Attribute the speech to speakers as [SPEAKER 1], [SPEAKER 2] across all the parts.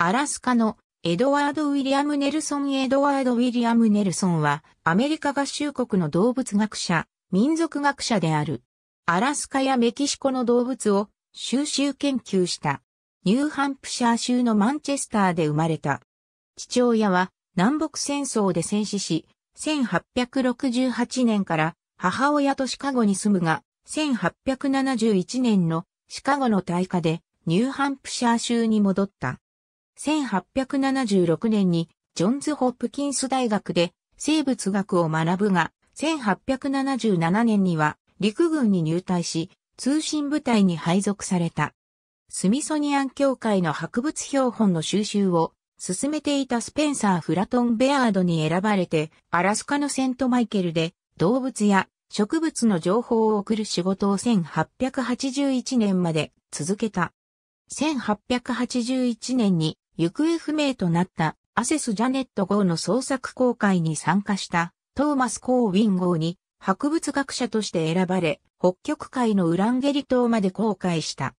[SPEAKER 1] アラスカのエドワード・ウィリアム・ネルソン・エドワード・ウィリアム・ネルソンは、アメリカ合衆国の動物学者、民族学者である。アラスカやメキシコの動物を収集研究した。ニューハンプシャー州のマンチェスターで生まれた。父親は南北戦争で戦死し、1868年から母親とシカゴに住むが、1871年のシカゴの大火でニューハンプシャー州に戻った。1876年にジョンズ・ホップキンス大学で生物学を学ぶが、1877年には陸軍に入隊し、通信部隊に配属された。スミソニアン協会の博物標本の収集を進めていたスペンサー・フラトン・ベアードに選ばれて、アラスカのセントマイケルで動物や植物の情報を送る仕事を1881年まで続けた。1881年に行方不明となったアセス・ジャネット号の創作公開に参加したトーマス・コーウィン号に博物学者として選ばれ、北極海のウランゲリ島まで航海した。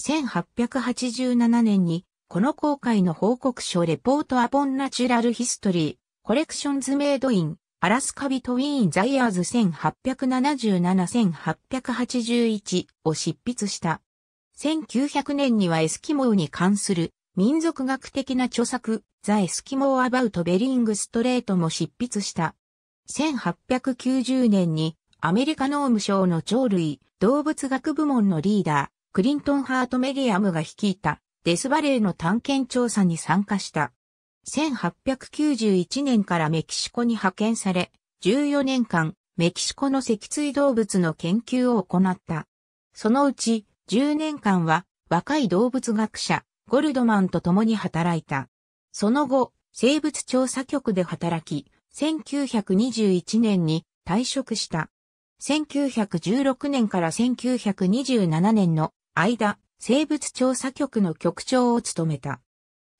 [SPEAKER 1] 1887年に、この航海の報告書レポートアポンナチュラルヒストリー、コレクションズメイドイン、アラスカビトウィーンザイヤーズ1877-1881を執筆した。1900年にはエスキモーに関する民族学的な著作、ザ・エスキモー・アバウト・ベリング・ストレートも執筆した。1890年にアメリカ農務省の鳥類、動物学部門のリーダー、クリントン・ハート・メディアムが率いたデスバレーの探検調査に参加した。1891年からメキシコに派遣され、14年間、メキシコの脊椎動物の研究を行った。そのうち、10年間は、若い動物学者、ゴルドマンと共に働いた。その後、生物調査局で働き、1921年に退職した。1916年から1927年の間、生物調査局の局長を務めた。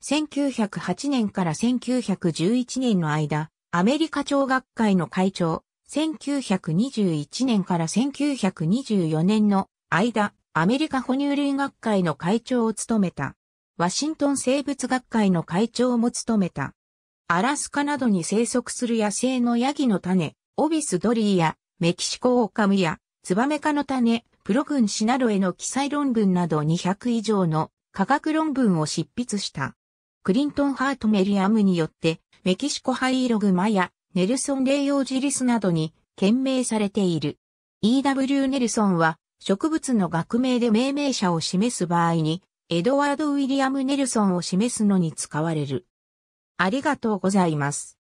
[SPEAKER 1] 1908年から1911年の間、アメリカ長学会の会長、1921年から1924年の間、アメリカ哺乳類学会の会長を務めた。ワシントン生物学会の会長も務めた。アラスカなどに生息する野生のヤギの種、オビスドリーやメキシコオオカムやツバメ科の種、プロ軍シなどへの記載論文など200以上の科学論文を執筆した。クリントン・ハート・メリアムによって、メキシコハイログマやネルソン・レイオージリスなどに懸命されている。E.W. ネルソンは植物の学名で命名者を示す場合にエドワード・ウィリアム・ネルソンを示すのに使われる。ありがとうございます。